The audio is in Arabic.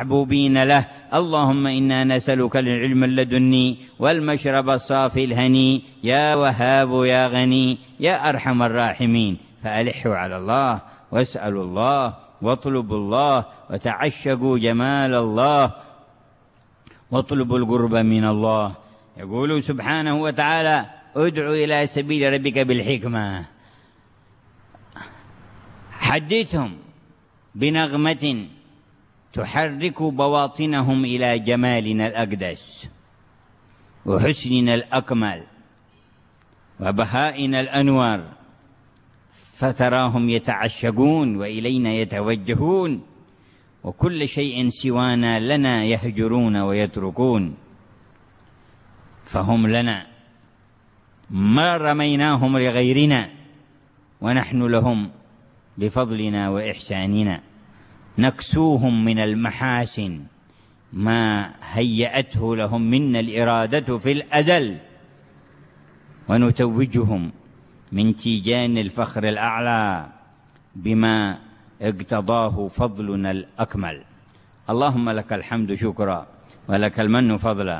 محبوبين له اللهم إنا نسألك العلم اللدني والمشرب الصافي الهني يا وهاب يا غني يا أرحم الراحمين فألحوا على الله واسألوا الله واطلبوا الله وتعشقوا جمال الله واطلبوا القرب من الله يقول سبحانه وتعالى ادعو إلى سبيل ربك بالحكمة حدثهم بنغمة تحرك بواطنهم إلى جمالنا الأقدس وحسننا الأكمل وبهائنا الأنوار فتراهم يتعشقون وإلينا يتوجهون وكل شيء سوانا لنا يهجرون ويتركون فهم لنا ما رميناهم لغيرنا ونحن لهم بفضلنا وإحساننا نكسوهم من المحاسن ما هيأته لهم منا الإرادة في الأزل ونتوجهم من تيجان الفخر الأعلى بما اقتضاه فضلنا الأكمل اللهم لك الحمد شكرا ولك المن فضلا